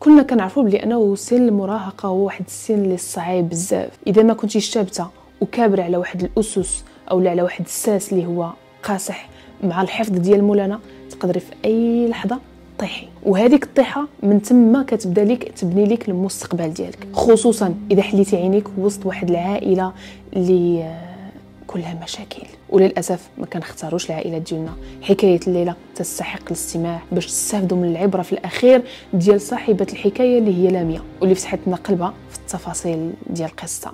كلنا كنعرفوا بلي انه سن المراهقه هو واحد السن اللي صعيب بزاف اذا ما كنتيش ثابته وكابره على واحد الاسس او على واحد الساس اللي هو قاصح مع الحفظ ديال مولانا تقدري في اي لحظه طيحي وهذيك الطيحه من تما كتبدا لك تبني لك المستقبل ديالك خصوصا اذا حليتي عينيك وسط واحد العائله اللي آه، كلها مشاكل وللاسف ما كنختاروش العائلات ديالنا حكايه الليله تستحق الاستماع باش تستافدوا من العبره في الاخير ديال صاحبه الحكايه اللي هي لاميه واللي فتحت لنا قلبها في التفاصيل ديال القصه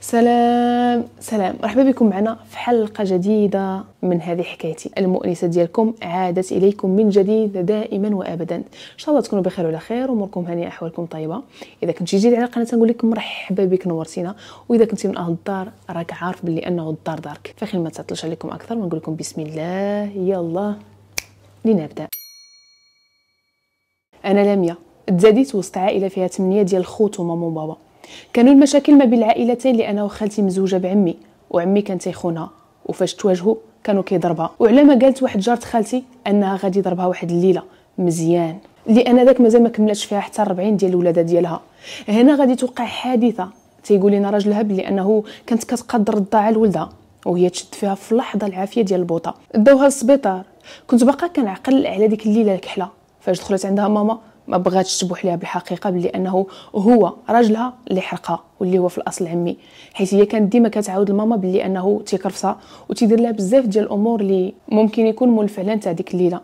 سلام سلام مرحبا بكم معنا في حلقة جديدة من هذه حكايتي المؤنسة ديالكم عادت إليكم من جديد دائما وأبدا إن شاء الله تكونوا بخير وعلى خير وأموركم هانية أحوالكم طيبة إذا كنت جديد على القناة نقول لكم مرحبا بك نورتينا وإذا كنتي من أهل الدار راك عارف باللي أنه الدار دارك فخير ما تعطلش عليكم أكثر ونقول لكم بسم الله يلا لنبدأ أنا لامية تزاديت وسط عائلة فيها تمنية ديال الخوت وماما وبابا كانوا المشاكل ما بين العائلتين لانه خالتي مزوجه بعمي وعمي كان تيخونها وفاش تواجهوا كانوا كيضربها وعلى ما قالت واحد جارة خالتي انها غادي ضربها واحد الليله مزيان لان داك مازال ما كملاتش فيها حتى 40 ديال الولاده ديالها هنا غادي توقع حادثه تيقول لنا راجلها بلي انه كانت كتقدر الضاعه لولدها وهي تشد فيها في لحظه العافيه ديال البوطه داوها للسبيطار كنت باقا كنعقل على ديك الليله الكحله فاش دخلت عندها ماما ما بغاتش تبوح ليها بالحقيقه بلي انه هو راجلها اللي حرقها واللي هو في الاصل عمي حيت هي كانت ديما كتعاود لماما بلي انه تيكرفسها وتيدير لها بزاف ديال الامور اللي ممكن يكون مول فعلا تاع ديك الليله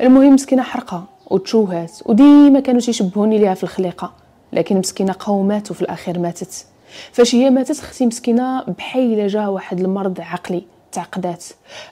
المهم مسكينه حرقها وتشوهات وديما كانوا تيشبهوني ليها في الخليقه لكن مسكينه قومات وفي الاخير ماتت فاش هي ماتت اختي مسكينه بحيله جا واحد المرض عقلي تعقدات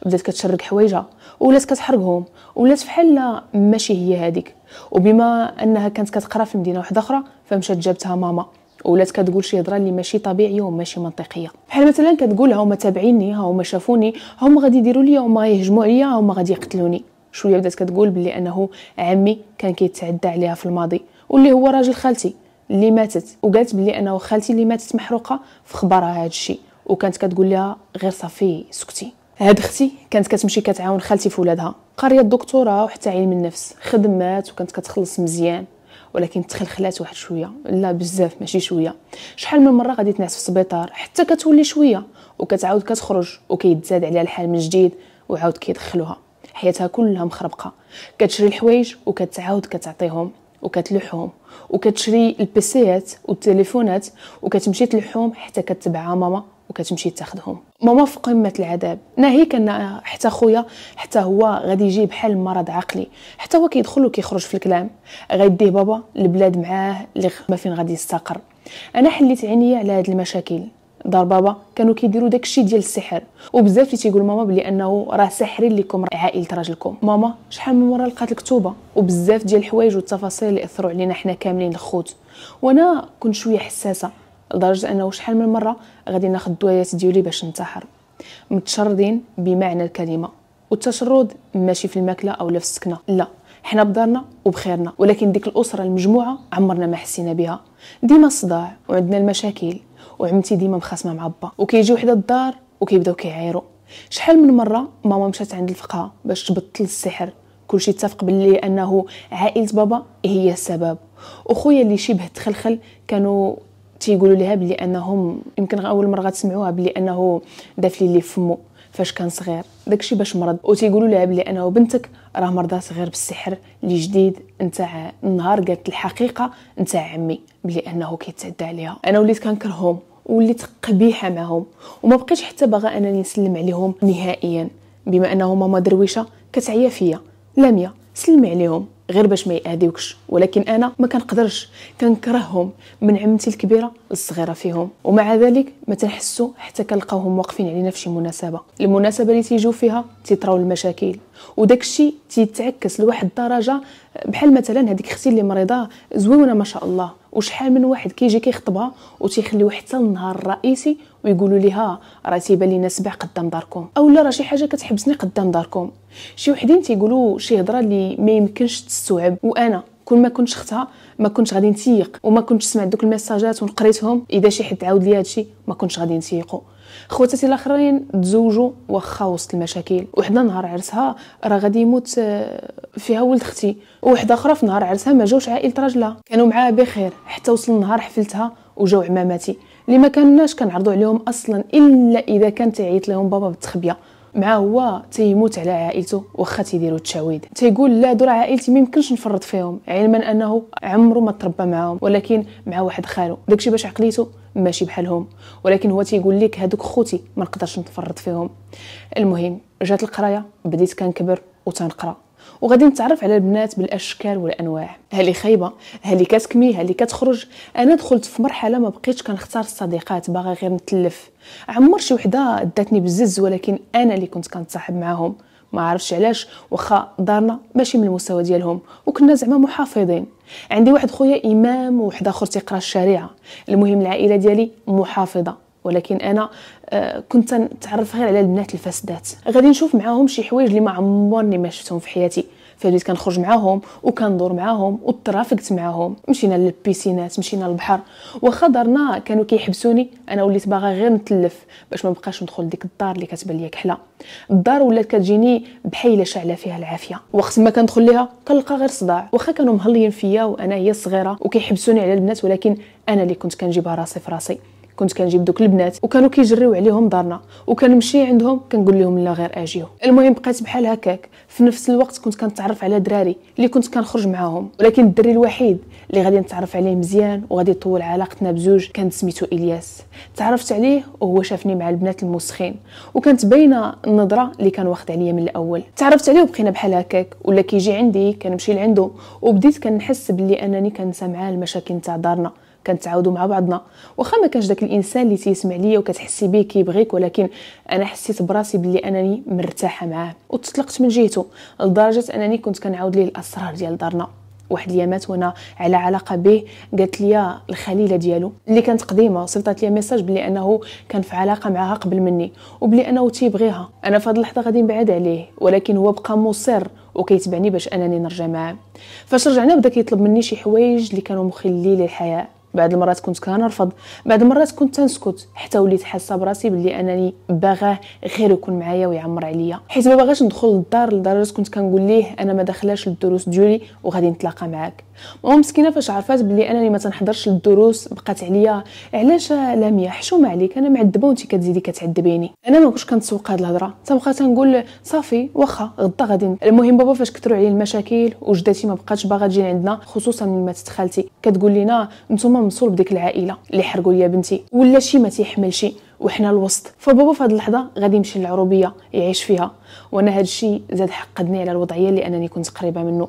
بدات كتشرق حوايجها ولات كتحرقهم ولات فحال لا ماشي هي هذيك وبما انها كانت كتقرا في مدينه واحده اخرى فمشات جابتها ماما ولات كتقول شي هضره اللي ماشي طبيعيه وماشي منطقيه بحال مثلا كتقول هما تابعيني هما شافوني هما غادي يديروا لي هما يهجموا عليا هما غادي يقتلوني شويه بدات كتقول بلي انه عمي كان كيتعدى عليها في الماضي واللي هو راجل خالتي اللي ماتت وقالت بلي انه خالتي اللي ماتت محروقه في خبرها هذا الشيء وكانت كتقول لها غير صافي سكتي هاد اختي كانت كتمشي كتعاون خالتي في ولادها قريت الدكتوراه وحتى علم النفس خدمات وكانت كتخلص مزيان ولكن تخلخلات واحد شويه لا بزاف ماشي شويه شحال من مره غادي تنعس في السبيطار حتى كتولي شويه وكتعاود كتخرج وكيتزاد عليها الحال من جديد وعاود كيدخلوها حياتها كلها مخربقه كتشري الحوايج وكتعاود كتعطيهم وكتلوحهم وكتشري البيسيات والتليفونات وكتمشي تلوحهم حتى كتبعها ماما وكتمشي تاخذهم ماما في قمه العذاب ناهيك ان حتى خويا حتى هو غادي يجي بحال مرض عقلي حتى هو كيدخل وكيخرج في الكلام غيديه بابا البلاد معاه اللي ما فين غادي يستقر انا حليت عينيا على هاد المشاكل دار بابا كانوا كيديروا داكشي ديال السحر وبزاف اللي تيقول ماما بلي انه راه ساحرين لكم عائله راجلكم ماما شحال من مره لقات الكتوبه وبزاف ديال الحوايج والتفاصيل اللي اثروا علينا حنا كاملين الخوت وانا كنت شويه حساسه لدرجه انه شحال من مره غادي ناخذ الدوايات ديالي باش ننتحر متشردين بمعنى الكلمه والتشرد ماشي في الماكله او لا في السكنه لا حنا بدارنا وبخيرنا ولكن ديك الاسره المجموعه عمرنا ما حسينا بها ديما الصداع وعندنا المشاكل وعمتي ديما مخاصمه مع با وكيجي وحده الدار وكيبداو كيعايروا شحال من مره ماما مشات عند الفقهاء باش تبطل السحر كلشي اتفق باللي انه عائله بابا هي السبب وخويا اللي شبه تخلخل كانوا تيقولوا ليها بلي انهم يمكن اول مره غتسمعوها بلي انه داف لي فمو فاش كان صغير داكشي باش مرض وتيقولوا لها بلي انه بنتك راه مرضى صغير بالسحر اللي جديد نتاع النهار قالت الحقيقه نتاع عمي بلي انه كيتعدى عليها انا وليت كنكرههم وليت قبيحه معهم وما بقيتش حتى باغا انني نسلم عليهم نهائيا بما انه ماما درويشه كتعيا فيا لميا سلمي عليهم غير باش ما يأذيوكش ولكن انا ما كنقدرش كنكرههم من عمتي الكبيره للصغيره فيهم ومع ذلك ما تنحسو حتى كنلقاوهم واقفين علينا في شي مناسبه المناسبه اللي تيجيو فيها تيطراو المشاكل وداك الشيء تيتعكس لواحد الدرجه بحال مثلا هذيك اختي اللي مريضه زوينه ما شاء الله وشحال من واحد كيجي كيخطبها وتيخليو حتى النهار الرئيسي ويقولوا ليها راه تيبان لينا سبع قدام داركم اولا راه شي حاجه كتحبسني قدام داركم شي وحدين تيقولوا شي هضره اللي ما يمكنش تستوعب وانا كون ما كنتش شختها ما كنتش غادي نتيق وما كنتش سمعت دوك الميساجات ونقريتهم اذا شي حد عاود لي هادشي ما كنتش غادي نتيقو خواتاتي الاخرين تزوجوا واخا وسط المشاكل وحده نهار عرسها راه غادي يموت آه, فيها ولد اختي وحده اخرى في نهار عرسها ما جاوش عائله راجلها كانوا معاها بخير حتى وصل نهار حفلتها وجاو عماماتي اللي ما كانناش كنعرضوا عليهم اصلا الا اذا كان تيعيط لهم بابا بالتخبيه مع هو تيموت على عائلته واخا تيديروا التشاويد تيقول لا دور عائلتي ما يمكنش نفرط فيهم علما انه عمره ما تربى معاهم ولكن مع واحد خالو داكشي باش عقليته ماشي بحالهم ولكن هو تيقول لك هادوك خوتي ما نقدرش نتفرط فيهم المهم جات القرايه بديت كنكبر وتنقرا وغادي نتعرف على البنات بالاشكال والانواع هاللي خايبه هاللي كتكمي هاللي كتخرج انا دخلت في مرحله ما بقيتش كنختار الصديقات باغا غير نتلف عمر شي وحده داتني بزز ولكن انا اللي كنت كنتصاحب معاهم ما عرفتش علاش واخا دارنا ماشي من المستوى ديالهم وكنا زعما محافظين عندي واحد خويا امام وواحده اخرى تيقرا الشريعه المهم العائله ديالي محافظه ولكن انا آه، كنت نتعرف غير على البنات الفاسدات غادي نشوف معاهم شي حوايج اللي ما عمرني ما شفتهم في حياتي فبديت كنخرج معاهم وكندور معاهم وترافقت معاهم مشينا للبيسينات مشينا للبحر واخا دارنا كانوا كيحبسوني انا وليت باغا غير نتلف باش ما نبقاش ندخل ديك الدار اللي كتبان ليا كحله الدار ولات كتجيني بحيله شاعله فيها العافيه وقت ما كندخل ليها كنلقى غير صداع واخا كانوا مهليين فيا وانا هي صغيره وكيحبسوني على البنات ولكن انا اللي كنت كنجيبها راسي في راسي كنت كنجيب دوك البنات وكانوا كيجريو عليهم دارنا وكنمشي عندهم كنقول لهم لا غير اجيو المهم بقيت بحال هكاك في نفس الوقت كنت كنتعرف على دراري اللي كنت كنخرج معاهم ولكن الدري الوحيد اللي غادي نتعرف عليه مزيان وغادي يطول علاقتنا بزوج كان سميتو الياس تعرفت عليه وهو شافني مع البنات المسخين وكانت باينه النظره اللي كان واخد عليا من الاول تعرفت عليه وبقينا بحال هكاك ولا كيجي عندي كنمشي لعندو وبديت كنحس بلي انني كنسمع المشاكل تاع دارنا كنتعاودوا مع بعضنا واخا ما كانش داك الانسان اللي تيسمع ليا وكتحسي به كيبغيك ولكن انا حسيت براسي بلي انني مرتاحه معاه وتطلقت من جهته لدرجه انني كنت كنعاود ليه الاسرار ديال دارنا واحد اليامات وانا على علاقه به قالت لي الخليله ديالو اللي كانت قديمه صيفطت لي ميساج بلي انه كان في علاقه معها قبل مني وبلي انه تيبغيها انا في هذه اللحظه غادي نبعد عليه ولكن هو بقى مصر وكيتبعني باش انني نرجع معاه فاش رجعنا بدا كيطلب مني شي حوايج اللي كانوا مخلي للحياه بعض المرات كنت كنرفض بعض المرات كنت تنسكت حتى وليت حاسه براسي بلي انني باغاه غير يكون معايا ويعمر عليا حيت ما باغاش ندخل للدار لدرجه كنت كنقول ليه انا ما داخلاش للدروس ديالي وغادي نتلاقى معاك ماما مسكينه فاش عرفات بلي انني ما تنحضرش للدروس بقات عليا علاش لاميا حشومه عليك انا معذبه وانت كتزيدي كتعذبيني انا ما كنتش كنتسوق هاد الهضره تنبقى تنقول صافي واخا غدا غادي المهم بابا فاش كثروا عليه المشاكل وجداتي ما بقاتش باغا تجي عندنا خصوصا من ماتت خالتي كتقول لينا نتوما مصول بديك العائله اللي حرقوا ليا بنتي ولا شي ما شي وحنا الوسط فبابا في هذه اللحظه غادي يمشي للعروبيه يعيش فيها وانا هذا الشيء زاد حقدني على الوضعيه اللي انني كنت قريبه منه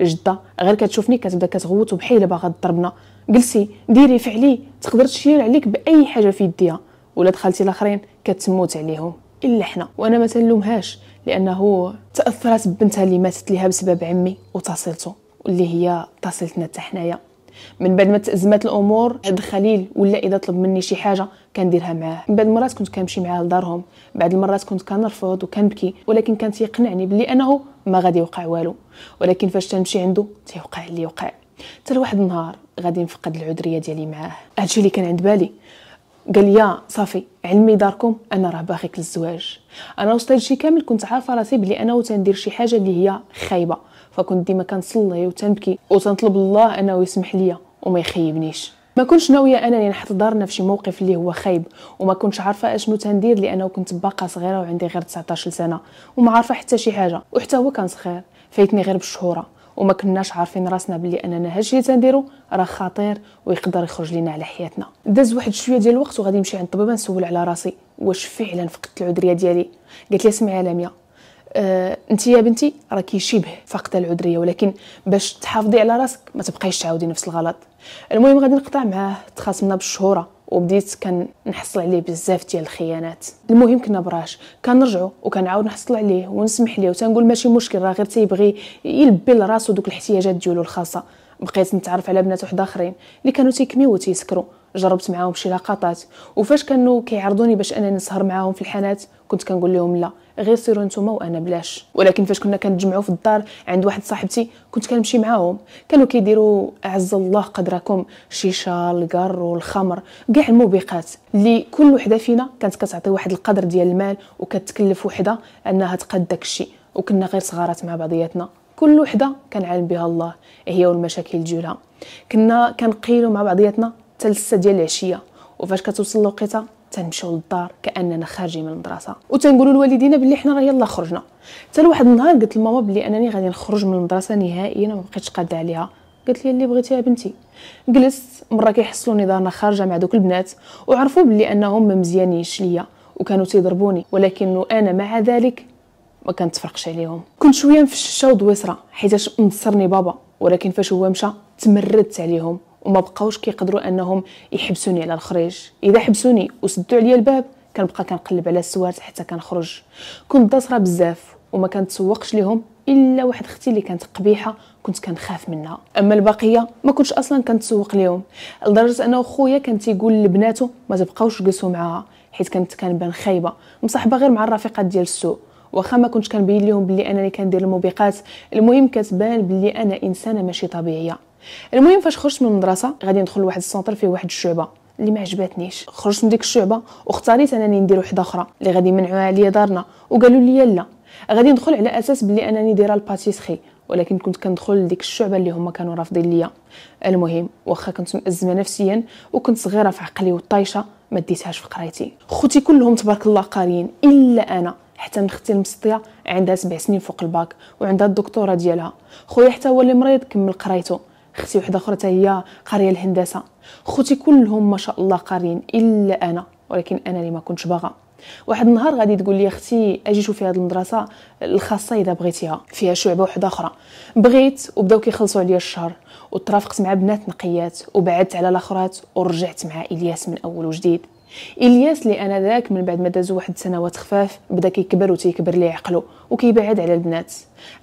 جده غير كتشوفني كتبدا كتغوت وبحال باغا تضربنا جلسي ديري فعلي تقدر تشير عليك باي حاجه في يديها ولاد خالتي الاخرين كتموت عليهم الا حنا وانا ما تنلومهاش لانه تاثرت ببنتها اللي ماتت ليها بسبب عمي وتصلته واللي هي تصلتنا حتى حنايا من بعد ما تازمات الامور هاد خليل ولا اذا طلب مني شي حاجه كنديرها معاه من بعد المرات كنت كنمشي معاه لدارهم بعد المرات كنت كنرفض وكنبكي ولكن كان تيقنعني بلي انه ما غادي يوقع والو ولكن فاش تنمشي عنده تيوقع اللي وقع حتى لواحد النهار غادي نفقد العذريه ديالي معاه هادشي اللي كان عند بالي قال لي صافي علمي داركم انا راه باغيك للزواج انا وسط هادشي كامل كنت عارفه راسي بلي انا وتندير شي حاجه اللي هي خايبه فكنت ديما كنصلي وتنبكي وتنطلب الله انه يسمح ليا وما يخيبنيش ما كنتش ناويه انني نحط دارنا في شي موقف اللي هو خايب وما كنتش عارفه اشنو تندير لانه كنت باقا صغيره وعندي غير 19 سنه وما عارفه حتى شي حاجه وحتى هو كان صغير فايتني غير بالشهوره وما كناش عارفين راسنا بلي اننا هادشي اللي تنديرو راه خطير ويقدر يخرج لينا على حياتنا داز واحد شويه ديال الوقت وغادي نمشي عند الطبيبه نسول على راسي واش فعلا فقدت العذريه ديالي قالت لي اسمعي لميا آه، انت يا بنتي راكي شبه فاقده العذريه ولكن باش تحافظي على راسك ما تبقايش تعاودي نفس الغلط المهم غادي نقطع معاه تخاصمنا بالشهوره وبديت كنحصل عليه بزاف ديال الخيانات المهم كنا براش كنرجعو وكنعاود نحصل عليه ونسمح ليه وتنقول ماشي مشكل راه غير تيبغي يلبي لراسو دوك الاحتياجات ديالو الخاصه بقيت نتعرف على بنات واحد اخرين اللي كانوا تيكميو وتيسكروا جربت معاهم شي لقطات وفاش كانوا كيعرضوني باش انني نسهر معاهم في الحانات كنت كنقول لهم لا غير سيروا نتوما وانا بلاش ولكن فاش كنا كنتجمعوا في الدار عند واحد صاحبتي كنت كنمشي معاهم كانوا كيديروا اعز الله قدركم شيشه القر والخمر كاع الموبقات اللي كل وحده فينا كانت كتعطي واحد القدر ديال المال وكتكلف وحده انها تقاد داكشي وكنا غير صغارات مع بعضياتنا كل وحده كان عالم بها الله هي والمشاكل ديالها كنا كنقيلوا مع بعضياتنا حتى للسته ديال العشيه وفاش كتوصل الوقيته تنمشيو للدار كاننا خارجين من المدرسه وتنقولوا لوالدينا بلي حنا راه يلا خرجنا حتى لواحد النهار قلت لماما بلي انني غادي نخرج من المدرسه نهائيا ما بقيتش قاده عليها قالت لي اللي بغيتيها بنتي جلست مره كيحصلوني دارنا خارجه مع دوك البنات وعرفوا بلي انهم ما مزيانينش ليا وكانوا تيضربوني ولكن انا مع ذلك ما كنتفرقش عليهم كل شويه مفششه ودويسره حيتاش نصرني بابا ولكن فاش هو مشى تمردت عليهم وما بقاوش كيقدروا انهم يحبسوني على الخريج اذا حبسوني وسدوا عليا الباب كنبقى كنقلب على السوارت حتى كنخرج كنت ضاسره بزاف وما كنتسوقش لهم الا واحد اختي اللي كانت قبيحه كنت كنخاف منها اما البقيه ما كنتش اصلا كنتسوق لهم لدرجه انه خويا كان تيقول لبناته ما تبقاوش جلسوا معاها حيت كانت كنبان خايبه مصاحبه غير مع الرفيقات ديال السوق واخا ما كنتش كنبين لهم بلي انني كندير الموبقات المهم كتبان بلي انا انسانه ماشي طبيعيه المهم فاش خرجت من المدرسه غادي ندخل لواحد السونتر فيه واحد الشعبه اللي ما عجباتنيش خرجت من ديك الشعبه واختاريت انني ندير وحده اخرى اللي غادي يمنعوها عليا دارنا وقالوا لي لا غادي ندخل على اساس بلي انني دايره الباتيسري ولكن كنت كندخل لديك الشعبه اللي هما كانوا رافضين ليا المهم واخا كنت مأزمه نفسيا وكنت صغيره في عقلي وطايشه ما ديتهاش في قرايتي خوتي كلهم تبارك الله قاريين الا انا حتى من اختي المسطيه عندها سبع سنين فوق الباك وعندها الدكتوره ديالها خويا حتى هو اللي مريض كمل قرايته اختي وحده اخرى هي قاريه الهندسه خوتي كلهم ما شاء الله قاريين الا انا ولكن انا اللي ما كنتش باغا واحد النهار غادي تقول لي اختي اجي شوفي هذه المدرسه الخاصه اذا بغيتيها فيها شعبه وحده اخرى بغيت وبداو كيخلصوا عليا الشهر وترافقت مع بنات نقيات وبعدت على الاخرات ورجعت مع الياس من اول وجديد الياس اللي انا ذاك من بعد ما دازو واحد سنوات خفاف بدا كيكبر وتيكبر ليه عقلو وكيبعد على البنات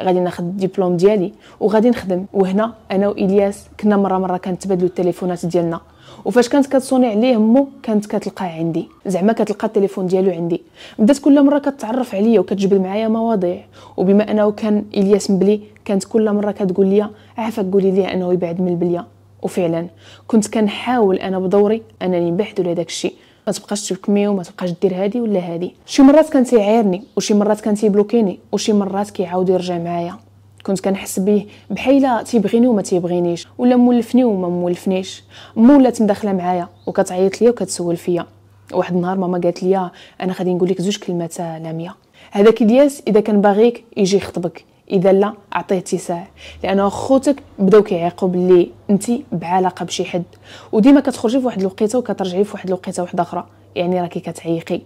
غادي ناخد الدبلوم ديالي وغادي نخدم وهنا انا والياس كنا مره مره كنتبادلوا التليفونات ديالنا وفاش كانت كتصوني عليه مو كانت كتلقاه عندي زعما كتلقى التليفون ديالو عندي بدات كل مره كتعرف عليا وكتجبل معايا مواضيع وبما انه كان الياس مبلي كانت كل مره كتقول لي عافاك قولي ليه انه يبعد من البليه وفعلا كنت كنحاول انا بدوري انني نبعد على داكشي ما تبقاش تبكمي وما تبقاش دير هادي ولا هادي شي مرات كان تيعايرني وشي مرات كان تيبلوكيني وشي مرات كيعاود يرجع معايا كنت كنحس بيه بحال تيبغيني وما تيبغينيش ولا مولفني وما مولفنيش مو ولات مداخله معايا وكتعيط ليا وكتسول فيا واحد النهار ماما قالت ليا انا غادي نقول لك زوج كلمات لاميه هذاك الياس اذا كان باغيك يجي يخطبك اذا لا اعطيه اتساع لانه خوتك بداو كيعيقوا باللي انت بعلاقه بشي حد وديما كتخرجي في واحد الوقيته وكترجعي في واحد الوقيته واحده اخرى يعني راكي كتعيقي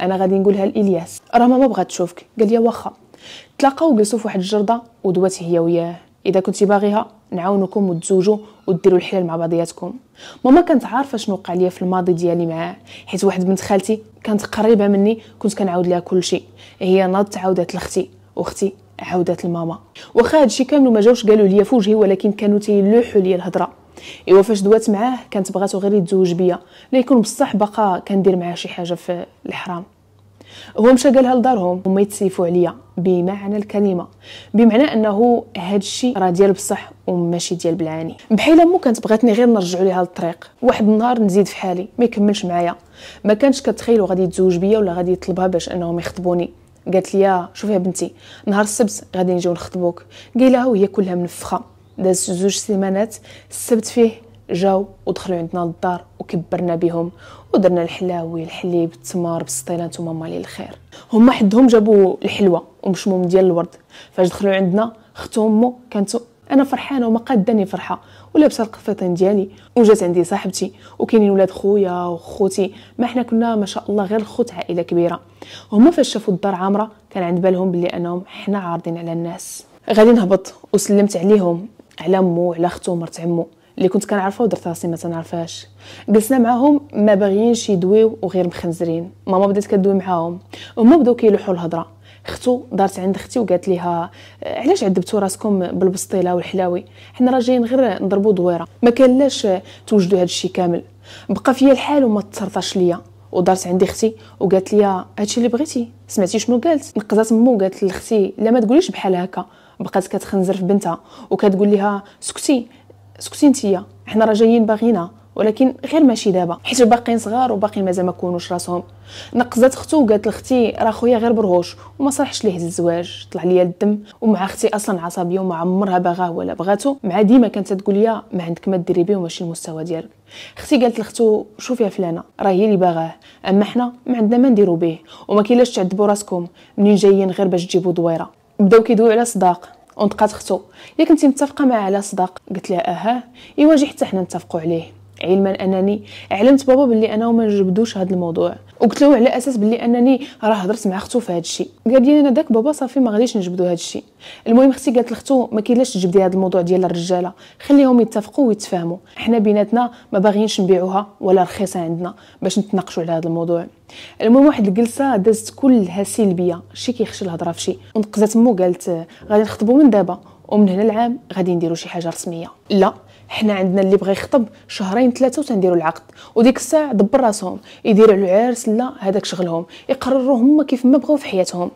انا غادي نقولها لالياس راه ماما بغات تشوفك قال لي واخا تلاقاو وجلسوا في واحد الجرده ودوات هي وياه اذا كنتي باغيها نعاونكم وتزوجوا وديروا الحلال مع بعضياتكم ماما كانت عارفه شنو وقع ليا في الماضي ديالي معاه حيت واحد بنت خالتي كانت قريبه مني كنت كنعاود لها كل شيء هي ناض تعاودت لاختي واختي عودة الماما واخا هادشي كامل ما جاوش قالوا ليا في ولكن كانوا تيلوحوا ليا الهضره ايوا فاش دوات معاه كانت بغاتو غير يتزوج بيا لا يكون بصح بقى كندير معاه شي حاجه في الحرام هو مشى قالها لدارهم هما يتسيفوا عليا بمعنى الكلمه بمعنى انه هادشي راه ديال بصح وماشي ديال بالعاني بحال امو كانت بغاتني غير نرجعوا ليها للطريق واحد النهار نزيد في حالي ما يكملش معايا ما كانش كتخيلو غادي يتزوج بيا ولا غادي يطلبها باش انهم يخطبوني قالت لي شوفي يا بنتي نهار السبت غادي نجيو نخطبوك قيلها وهي كلها منفخه داز زوج سيمانات السبت فيه جاو ودخلوا عندنا للدار وكبرنا بهم ودرنا الحلاوي الحليب التمر بالسطيله نتوما مالي الخير هما حدهم جابوا الحلوه ومشموم ديال الورد فاش دخلوا عندنا اختهم مو كانت انا فرحانه وما قاداني فرحه ولابسه القفطان ديالي وجات عندي صاحبتي وكاينين ولاد خويا وخوتي ما حنا كنا ما شاء الله غير خوت عائله كبيره هما فاش شافوا الدار عامره كان عند بالهم بلي انهم حنا عارضين على الناس غادي نهبط وسلمت عليهم على مو على اختو مرت عمو اللي كنت كنعرفها ودرت راسي ما تنعرفهاش جلسنا معاهم ما باغيينش يدويو وغير مخنزرين ماما بدات كدوي معاهم هما بداو كيلوحوا الهضره اختو دارت عند اختي وقالت ليها آه، علاش عذبتوا راسكم بالبسطيله والحلاوي حنا راه جايين غير نضربوا دويره ما كان لاش توجدوا هذا الشيء كامل بقى فيا الحال وما تصرفاش ليا ودارت عندي اختي وقالت ليا هادشي اللي بغيتي سمعتي شنو قالت نقزات مو قالت لاختي لا ما تقوليش بحال هكا بقات كتخنزر في بنتها وكتقول لها سكتي سكتي نتيا حنا راه جايين باغينا ولكن غير ماشي دابا حيت باقيين صغار وباقي مازال ما كونوش راسهم نقزات اختو وقالت لاختي راه خويا غير برهوش وما صرحش ليه الزواج طلع ليا الدم ومع اختي اصلا عصبيه وما عمرها باغاه ولا بغاتو مع ديما كانت تقول ليا ما عندك ما ديري بيه وماشي المستوى ديالك اختي قالت لاختو شوفي يا فلانه راه هي اللي باغاه اما حنا ما عندنا ما نديرو به وما كاينلاش تعذبوا راسكم منين جايين غير باش تجيبوا دويره بداو كيدويو على صداق ونطقات اختو يا كنتي متفقه معاه على صداق قلت لها اها ايوا جي حتى حنا نتفقوا عليه علما انني علمت بابا باللي انا وما نجبدوش هذا الموضوع وقلت له على اساس باللي انني راه هضرت مع اختو في هذا الشيء قال لي انا داك بابا صافي ما غاديش نجبدو هذا الشيء المهم اختي قالت لاختو ما كاينلاش تجبدي هذا الموضوع ديال الرجاله خليهم يتفقوا ويتفاهموا حنا بيناتنا ما باغيينش نبيعوها ولا رخيصه عندنا باش نتناقشوا على هذا الموضوع المهم واحد الجلسه دازت كلها سلبيه شي كيخشى الهضره فشي ونقزات مو قالت غادي نخطبوا من دابا ومن هنا العام غادي نديروا شي حاجه رسميه لا حنا عندنا اللي بغى يخطب شهرين ثلاثه وتنديروا العقد وديك الساعه دبر راسهم يديروا العرس لا هذاك شغلهم يقرروا هما كيف ما بغاو في حياتهم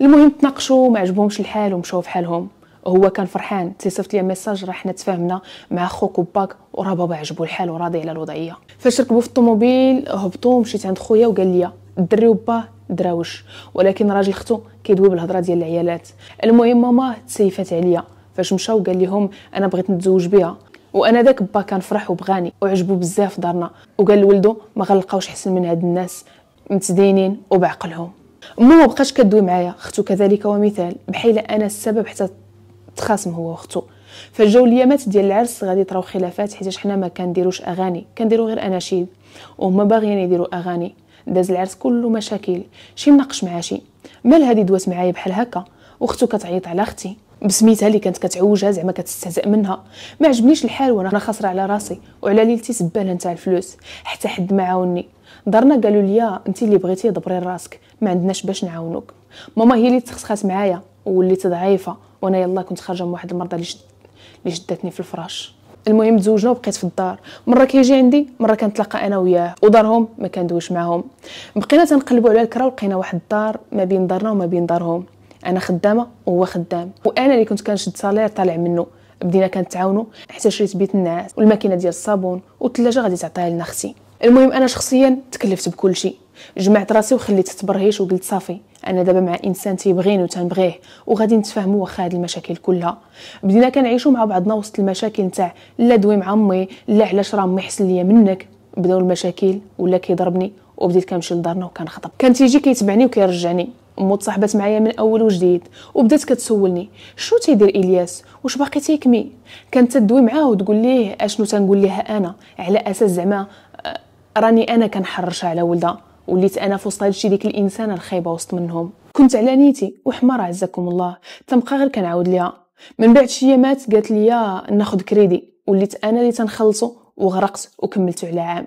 المهم تناقشوا ما عجبهمش الحال ومشاو في حالهم هو كان فرحان تيصيفط لي ميساج راه حنا تفاهمنا مع خوك وباك وراه بابا عجبو الحال وراضي على الوضعيه فاش ركبوا في الطوموبيل هبطوا مشيت عند خويا وقال لي الدري وباه دراوش ولكن راجل اختو كيدوي بالهضره ديال العيالات المهم ماما تسيفات عليا فاش مشاو قال لهم انا بغيت نتزوج بها وانا ذاك با كان فرح وبغاني وعجبو بزاف دارنا وقال لولدو ما غنلقاوش حسن من هاد الناس متدينين وبعقلهم مو ما بقاش كدوي معايا اختو كذلك ومثال بحيلة انا السبب حتى تخاصم هو اختو فجاو ليامات ديال العرس غادي تراو خلافات حيت حنا ما كنديروش اغاني كنديرو غير اناشيد وهما باغيين يديروا اغاني داز العرس كله مشاكل شي مناقش مع شي مال هادي دوات معايا بحال هكا واختو كتعيط على اختي بسميتها اللي كانت كتعوجها زعما كتستهزأ منها ما عجبنيش الحال وانا انا خاسره على راسي وعلى ليلتي سباله نتاع الفلوس حتى حد ما عاوني دارنا قالوا لي انت اللي بغيتي دبري راسك ما عندناش باش نعاونوك ماما هي اللي تخسخات معايا وليت ضعيفه وانا يلا كنت خارجه من واحد المرضى اللي اللي شدتني في الفراش المهم تزوجنا وبقيت في الدار مره كيجي عندي مره كنتلاقى انا وياه ودارهم ما كندويش معاهم بقينا تنقلبوا على الكرا ولقينا واحد الدار ما بين دارنا وما بين دارهم انا خدامه وهو خدام وانا اللي كنت كنشد صالير طالع منه بدينا كنتعاونوا حتى شريت بيت النعاس والماكينه ديال الصابون والثلاجه غادي تعطيها لنا اختي المهم انا شخصيا تكلفت بكل شيء جمعت راسي وخليت تبرهيش وقلت صافي انا دابا مع انسان تيبغيني وتنبغيه وغادي نتفاهموا واخا هاد المشاكل كلها بدينا كنعيشوا مع بعضنا وسط المشاكل نتاع لا دوي مع امي لا علاش راه امي حسن ليا منك بداو المشاكل ولا كيضربني وبديت كنمشي لدارنا وكنخطب كان تيجي كيتبعني وكيرجعني مو تصاحبات معايا من اول وجديد وبدات كتسولني شنو تيدير الياس واش باقي تيكمي كانت تدوي معاه وتقول ليه اشنو تنقول ليها انا على اساس زعما آه، راني انا كنحرشها على ولدها وليت انا في وسط هادشي ديك الانسانه الخايبه وسط منهم كنت على نيتي وحمار عزكم الله تنبقى غير كنعاود ليها من بعد شي مات قالت ليا ناخذ كريدي وليت انا اللي تنخلصو وغرقت وكملت على عام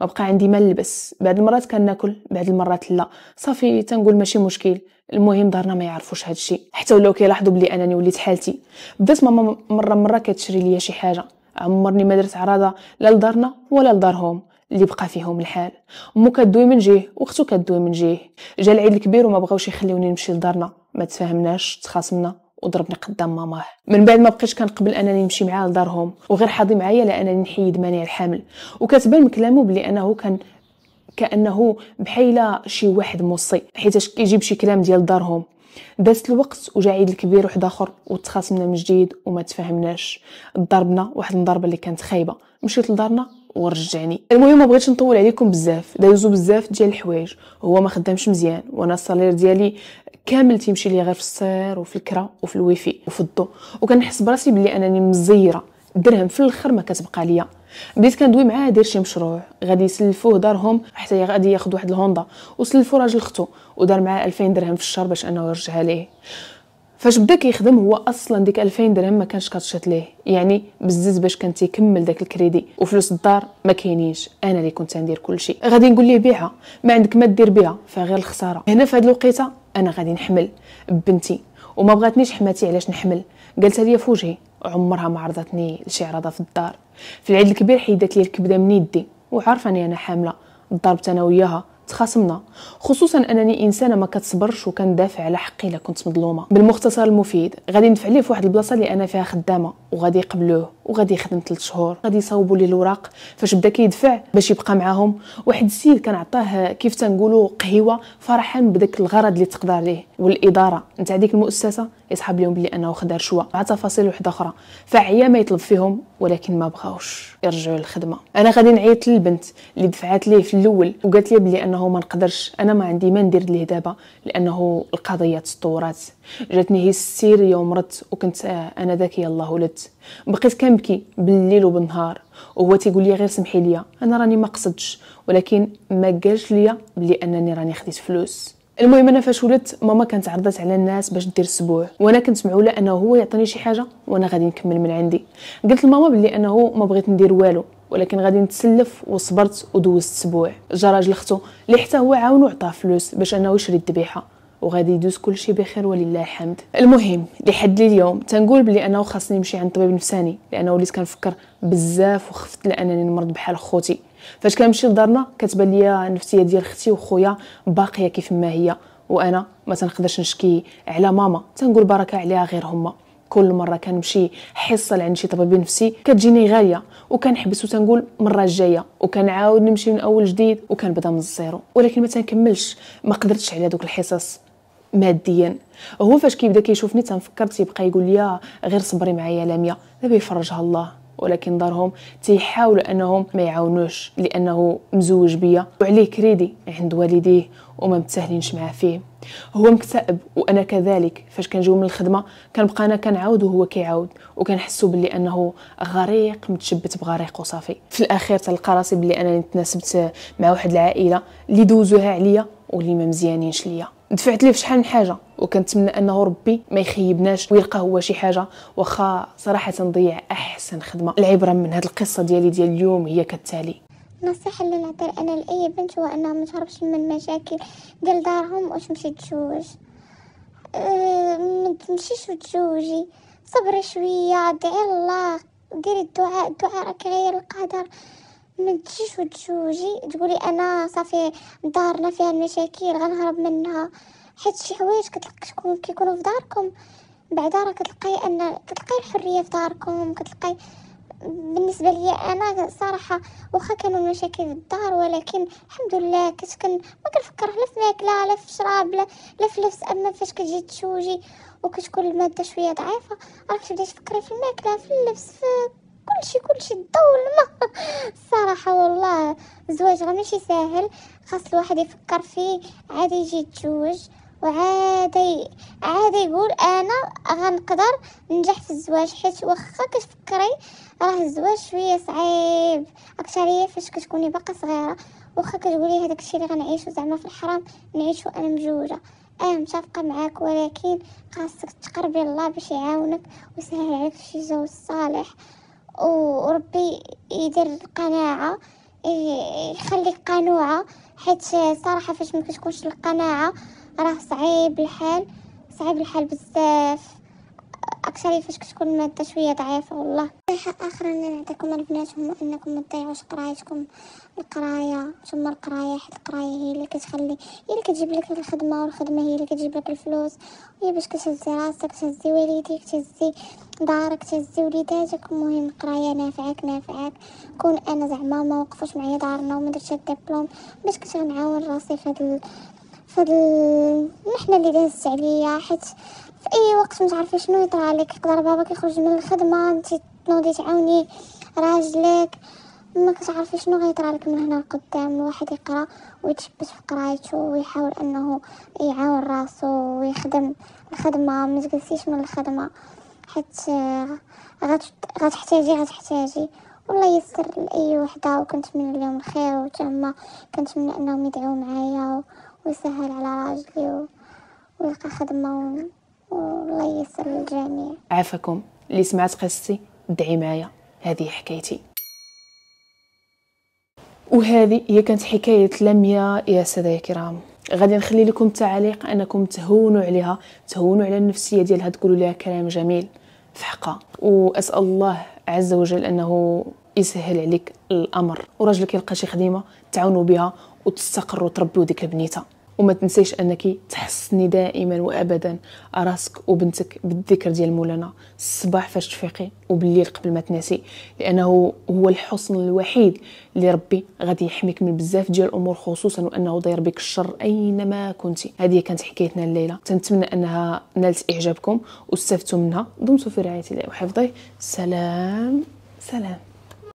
ما بقى عندي ما نلبس بعد المرات كناكل بعد المرات لا صافي تنقول ماشي مشكل المهم دارنا ما يعرفوش هادشي حتى ولاو كيلاحظوا بلي انني وليت حالتي بدات ماما مره مره كتشري ليا شي حاجه عمرني ما درت عراضه لا لدارنا ولا لدارهم اللي بقى فيهم الحال امو كدوي من جهه واختو كدوي من جهه جا العيد الكبير وما بغاوش يخليوني نمشي لدارنا ما تفاهمناش تخاصمنا وضربني قدام ماماه من بعد ما بقيتش كنقبل انني نمشي معاه لدارهم وغير حاضي معايا لانني نحيد مانع الحمل وكتبان من كلامه بلي انه كان كانه بحيلة شي واحد موصي حيتاش كيجيب شي كلام ديال دارهم دازت الوقت وجا عيد الكبير واحد اخر وتخاصمنا من جديد وما تفاهمناش ضربنا واحد الضربه اللي كانت خايبه مشيت لدارنا ورجعني المهم ما بغيتش نطول عليكم بزاف دازو بزاف ديال الحوايج هو ما خدامش مزيان وانا الصالير ديالي كامل تيمشي لي غير في السير وفي الكرا وفي الويفي وفي الضو وكنحس براسي بلي انني مزيره درهم في الاخر ما كتبقى ليا بديت كندوي معاه دير شي مشروع غادي يسلفوه دارهم حتى غادي ياخذ واحد الهوندا وسلفو راجل اختو ودار معاه 2000 درهم في الشهر باش انه يرجعها ليه فاش بدا كيخدم هو اصلا ديك 2000 درهم ما كانش كتشط ليه يعني بزز باش كان تيكمل داك الكريدي وفلوس الدار ما كاينينش انا اللي كنت ندير كلشي غادي نقول ليه بيعها ما عندك ما دير بها فغير الخساره هنا في هاد الوقيته انا غادي نحمل بنتي وما بغاتنيش حماتي علاش نحمل قالتها لي في وجهي عمرها ما عرضتني لشي عرضه في الدار في العيد الكبير حيدات لي الكبده من يدي وعارفه اني انا حامله ضربت انا وياها تخاصمنا خصوصا انني انسانه ما كتصبرش وكندافع على حقي الا كنت مظلومه بالمختصر المفيد غادي ندفع ليه في واحد البلاصه اللي انا فيها خدامه وغادي يقبلوه وغادي يخدم 3 شهور غادي يصاوبوا ليه الوراق فاش بدا كيدفع باش يبقى معاهم واحد السيد كان عطاه كيف تنقولوا قهيوه فرحان بداك الغرض اللي تقدر ليه والاداره نتاع ديك المؤسسه يصحاب لهم بلي انه خدا رشوه مع تفاصيل وحده اخرى فعيا ما يطلب فيهم ولكن ما بغاوش يرجعوا للخدمه انا غادي نعيط للبنت اللي دفعات ليه في الاول وقالت لي بلي انه ما نقدرش انا ما عندي ما ندير ليه دابا لانه القضيه تطورات جاتني هي السيريه ومرضت وكنت آه، انا ذاك يلاه ولدت بقيت كنبكي بالليل وبالنهار وهو تيقول لي غير سمحي لي انا راني ما قصدتش ولكن ما قالش ليا بلي انني راني خديت فلوس المهم انا فاش ولدت ماما كانت عرضت على الناس باش دير سبوع وانا كنت معوله انه هو يعطيني شي حاجه وانا غادي نكمل من عندي قلت لماما بلي انه ما بغيت ندير والو ولكن غادي نتسلف وصبرت ودوزت سبوع جا راجل اختو اللي حتى هو عاونو عطاه فلوس باش انه يشري الذبيحه وغادي يدوز كلشي بخير ولله الحمد المهم لحد اليوم تنقول بلي انا خاصني نمشي عند طبيب نفساني لانه وليت كنفكر بزاف وخفت لانني نمرض بحال خوتي فاش كنمشي لدارنا كتبان ليا النفسيه ديال اختي وخويا باقيه كيف ما هي وانا ما تنقدرش نشكي على ماما تنقول بركه عليها غير هما كل مره كنمشي حصه لعند شي طبيب نفسي كتجيني غاليه وكنحبس وتنقول المره الجايه وكنعاود نمشي من اول جديد وكنبدا من الزيرو ولكن ما تنكملش ما قدرتش على دوك الحصص ماديا هو فاش كيبدا كيشوفني تنفكر تيبقى يقول لي غير صبري معايا لاميه دابا يفرجها الله ولكن دارهم تيحاولوا انهم ما يعاونوش لانه مزوج بيا وعليه كريدي عند والديه وما متساهلينش معاه فيه هو مكتئب وانا كذلك فاش كنجيو من الخدمه كنبقى انا كنعاود وهو كيعاود وكنحسو بلي انه غريق متشبت بغريق وصافي في الاخير تلقى راسي بلي انا تناسبت مع واحد العائله اللي دوزوها عليا واللي ما مزيانينش ليا دفعت ليه فشحال شحال من حاجه وكنتمنى انه ربي ما يخيبناش ويلقى هو شي حاجه واخا صراحه نضيع احسن خدمه العبره من هذه القصه ديالي ديال اليوم هي كالتالي نصيحة اللي نعطي انا لاي بنت هو انها ما تهربش من المشاكل ديال دارهم واش تمشي تزوج ما تمشيش وتزوجي صبري شويه دعي الله ديري الدعاء الدعاء راك غير القدر ما تجيش وتجوجي تقولي انا صافي دارنا فيها المشاكل غنهرب منها حيت شي حوايج كتلقاكم كيكونوا في داركم بعدا راه كتلقاي ان كتلقاي الحريه في داركم كتلقاي بالنسبه لي انا صراحه واخا كانوا المشاكل في الدار ولكن الحمد لله كنت كن ما كنفكر لا في ماكله لا في شراب لا لا في لبس اما فاش كتجي تشوجي وكتكون الماده شويه ضعيفه راه كتبداي تفكري في الماكله في اللبس في كلشي كلشي الضو والماء الصراحه والله الزواج راه ماشي ساهل خاص الواحد يفكر فيه عاد يجي يتزوج وعادي عادي يقول انا غنقدر ننجح في الزواج حيت واخا كتفكري راه الزواج شويه صعيب اكثر هي فاش كتكوني باقا صغيره واخا كتقولي هذاك الشيء اللي غنعيشو زعما في الحرام نعيشو انا مجوجه انا متفقه معاك ولكن خاصك تقربي الله باش يعاونك ويسهل عليك شي زوج صالح وربي يدير القناعة إيه، يخليك قنوعة حيت صراحة فاش ما كتكونش القناعة راه صعيب الحال صعيب الحال بزاف كسالي فاش كتكون الماده شويه ضعيفه والله نصيحه اخرى اللي نعطيكم البنات هما انكم ما تضيعوش قرايتكم القرايه ثم القرايه حيت القرايه هي اللي كتخلي هي اللي كتجيب لك الخدمه والخدمه هي اللي كتجيب لك الفلوس هي باش كتهزي راسك تهزي والديك تهزي دارك تهزي وليداتك المهم القرايه نافعك نافعك كون انا زعما ما وقفوش معايا دارنا وما درتش الدبلوم باش كنت غنعاون راسي في هاد فهاد المحنه اللي دازت عليا حيت في اي وقت ما تعرفي شنو يطرى عليك يقدر باباك يخرج من الخدمه انت تنوضي تعاوني راجلك ما كتعرفي شنو غيطرى لك من هنا لقدام الواحد يقرا ويتشبث في قرايته ويحاول انه يعاون راسو ويخدم الخدمه ما تجلسيش من الخدمه حيت غتحتاجي غتحتاجي والله يسر لاي وحده وكنتمنى اليوم الخير وتما كنتمنى انهم يدعوا معايا ويسهل على راجلي ويلقى خدمه والله يسر الجميع عافاكم اللي سمعت قصتي دعي معايا هذه حكايتي وهذه هي كانت حكاية لميا يا سادة يا كرام غادي نخلي لكم تعليق انكم تهونوا عليها تهونوا على النفسيه ديالها تقولوا لها كلام جميل في حقها واسال الله عز وجل انه يسهل عليك الامر وراجلك يلقى شي خديمه تعاونوا بها وتستقروا وتربيوا ديك البنيته وما تنسيش انك تحسني دائما وابدا راسك وبنتك بالذكر ديال مولانا الصباح فاش تفيقي وبالليل قبل ما تنسي لانه هو الحصن الوحيد اللي ربي غادي يحميك من بزاف ديال الامور خصوصا وانه داير بك الشر اينما كنتي هذه كانت حكايتنا الليله تنتمنى انها نالت اعجابكم واستفدتوا منها دمتم في رعايه الله وحفظه سلام سلام